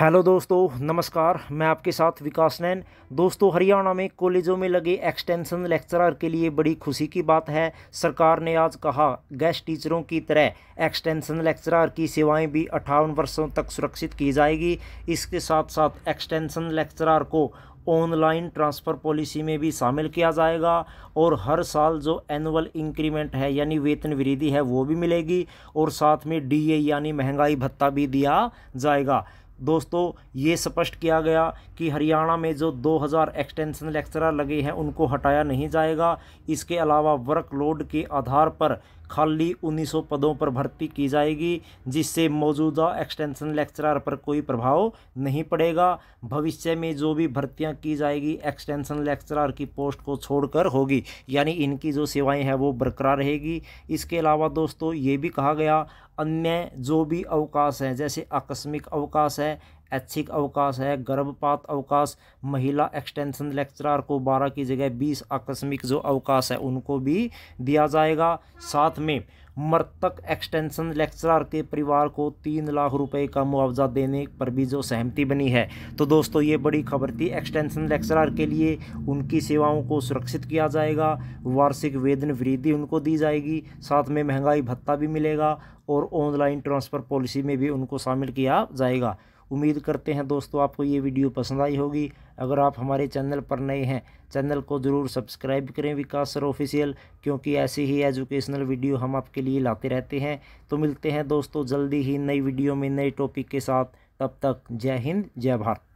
hello दोस्तों नमस्कार मैं आपके साथ विकास नैन दोस्तों हरियाणा में कॉलेजों में लगे एक्सटेंशन लेक्चरर के लिए बड़ी खुशी की बात है सरकार ने आज कहा गेस्ट टीचरों की तरह एक्सटेंशन लेक्चरर की सेवाएं भी अट्ठावन वर्षों तक सुरक्षित की जाएगी इसके साथ साथ एक्सटेंशन लेक्चरर को ऑनलाइन ट्रांसफ़र पॉलिसी में भी शामिल किया जाएगा और हर साल जो एनुअल इंक्रीमेंट है यानी वेतन वृद्धि है वो भी मिलेगी और साथ में डीए यानी महंगाई भत्ता भी दिया जाएगा दोस्तों ये स्पष्ट किया गया कि हरियाणा में जो 2000 एक्सटेंशन लेक्चरर लगे हैं उनको हटाया नहीं जाएगा इसके अलावा वर्कलोड के आधार पर खाली 1900 पदों पर भर्ती की जाएगी जिससे मौजूदा एक्सटेंशन लेक्चरर पर कोई प्रभाव नहीं पड़ेगा भविष्य में जो भी भर्तियां की जाएगी एक्सटेंशन लेक्चरर की पोस्ट को छोड़कर होगी यानी इनकी जो सेवाएं हैं वो बरकरार रहेगी इसके अलावा दोस्तों ये भी कहा गया अन्य जो भी अवकाश हैं जैसे आकस्मिक अवकाश है ऐच्छिक अवकाश है गर्भपात अवकाश महिला एक्सटेंशन लेक्चरार को बारह की जगह बीस आकस्मिक जो अवकाश है उनको भी दिया जाएगा साथ में मृतक एक्सटेंशन लेक्चरार के परिवार को तीन लाख रुपए का मुआवजा देने पर भी जो सहमति बनी है तो दोस्तों ये बड़ी खबर थी एक्सटेंशन लेक्चरार के लिए उनकी सेवाओं को सुरक्षित किया जाएगा वार्षिक वेतन वृद्धि उनको दी जाएगी साथ में महंगाई भत्ता भी मिलेगा और ऑनलाइन ट्रांसफ़र पॉलिसी में भी उनको शामिल किया जाएगा उम्मीद करते हैं दोस्तों आपको ये वीडियो पसंद आई होगी अगर आप हमारे चैनल पर नए हैं चैनल को ज़रूर सब्सक्राइब करें विकास सर ऑफिशियल क्योंकि ऐसी ही एजुकेशनल वीडियो हम आपके लिए लाते रहते हैं तो मिलते हैं दोस्तों जल्दी ही नई वीडियो में नए टॉपिक के साथ तब तक जय हिंद जय भारत